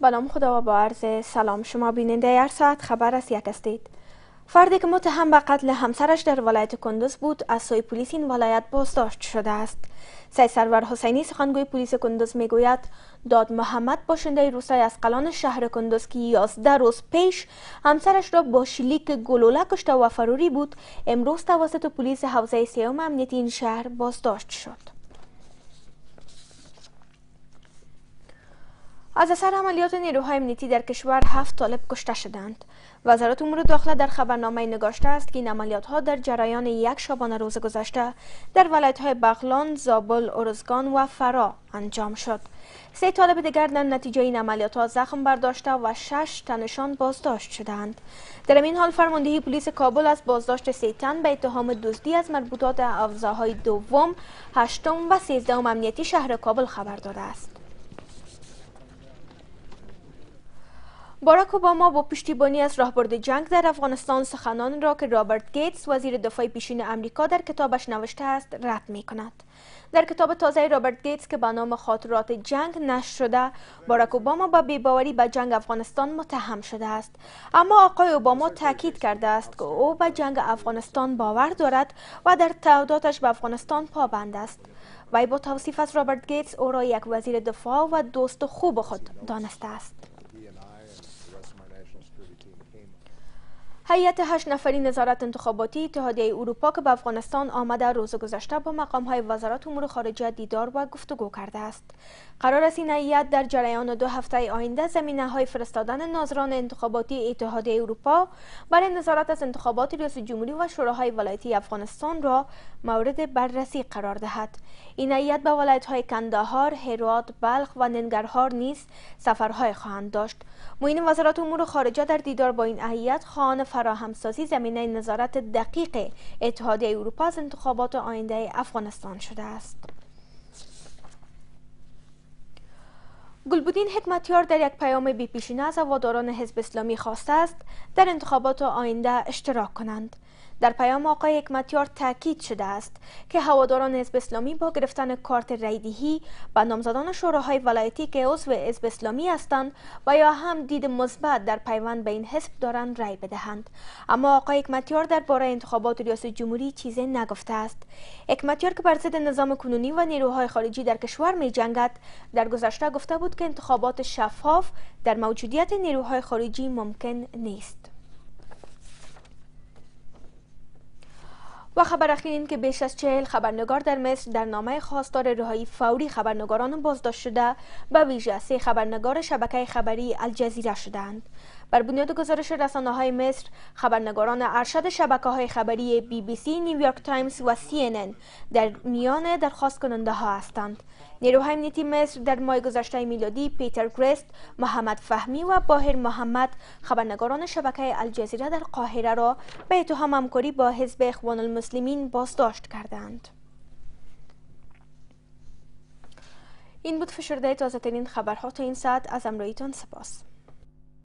به خدا و با عرض سلام شما بیننده هر ساعت خبر از یک هستید فردی که متهم به قتل همسرش در ولایت کندز بود از سوی پلیس این ولایت بازداشت شده است سید سرور حسینی سخنگوی پلیس کندز میگوید داد محمد باشنده روستای از قلان شهر کندز که یازده روز پیش همسرش را با شلیک گلوله کشته و فروری بود امروز توسط پلیس حوزه سیوم امنیتی این شهر بازداشت شد از اثر عملیات نیروهای امنیتی در کشور هفت طالب کشته شدند وزارت امور داخله در خبرنامه نگاشته است که این عملیات ها در جریان یک شبانه روز گذشته در ولایت های بغلان، زابل، ارزگان و فرا انجام شد سه طالب دیگر در نتیجه این عملیات ها زخم برداشته و شش تنشان بازداشت شدند در این حال فرماندهی پلیس کابل از بازداشت سه تن به اتهام دزدی از مربوطات افزاهای دوم، هشتم و سیزدهم امنیتی شهر کابل خبر داده است باراک اوباما با پشتیبانی از راهبرد جنگ در افغانستان سخنان را که رابرت گیتس وزیر دفاع پیشین امریکا در کتابش نوشته است رد می کند. در کتاب تازه رابرت گیتس که به نام خاطرات جنگ نشر شده باراک اوباما با بیباوری به جنگ افغانستان متهم شده است اما آقای اوباما تاکید کرده است که او به جنگ افغانستان باور دارد و در تعهداتش به افغانستان پابند است وی با توصیف از رابرت گیتس او را یک وزیر دفاع و دوست خوب خود دانسته است هیئت هشت نفری نظارت انتخاباتی اتحادیه اروپا که به افغانستان آمده روز گذشته با مقام های وزارت امور خارجه دیدار و گفتگو کرده است قرار است این هیئت در جریان دو هفته آینده زمینه های فرستادن ناظران انتخاباتی اتحادیه اروپا برای نظارت از انتخابات ریاست جمهوری و شوراهای ولایتی افغانستان را مورد بررسی قرار دهد این هیئت به ولایت های کندهار هرات بلخ و ننگرهار نیز سفرهای خواهند داشت معین وزارت امور خارجه در دیدار با این هیئت خان همسازی زمینه نظارت دقیق اتحادیه اروپا از انتخابات آینده افغانستان شده است گلبودین حکمتیار در یک پیام پیشینه از هواداران حزب اسلامی خواسته است در انتخابات آینده اشتراک کنند در پیام آقای حکمتیار تاکید شده است که هواداران حزب اسلامی با گرفتن کارت رایدهی و نامزدان شوراهای ولایتی که عضو حزب اسلامی هستند و یا هم دید مثبت در پیوند به این حزب دارند رای بدهند اما آقای حکمتیار درباره انتخابات ریاست جمهوری چیزی نگفته است حکمتیار که بر ضد نظام کنونی و نیروهای خارجی در کشور می جنگد در گذشته گفته بود که انتخابات شفاف در موجودیت نیروهای خارجی ممکن نیست و خبر اخیر این که بیش از چهل خبرنگار در مصر در نامه خواستار رهایی فوری خبرنگاران بازداشت شده به ویژه سه خبرنگار شبکه خبری الجزیره شدند بر بنیاد گزارش رسانه های مصر خبرنگاران ارشد شبکه های خبری بی بی سی نیویورک تایمز و سی این این در میان درخواست کننده ها هستند نیروهای امنیتی مصر در ماه گذشته میلادی پیتر کرست محمد فهمی و باهر محمد خبرنگاران شبکه الجزیره در قاهره را به اتهام همکاری با حزب اخوان مسلمین بازداشت کردند این بود فشرده تازه ترین خبرها تا این ساعت از امرایتان سپاس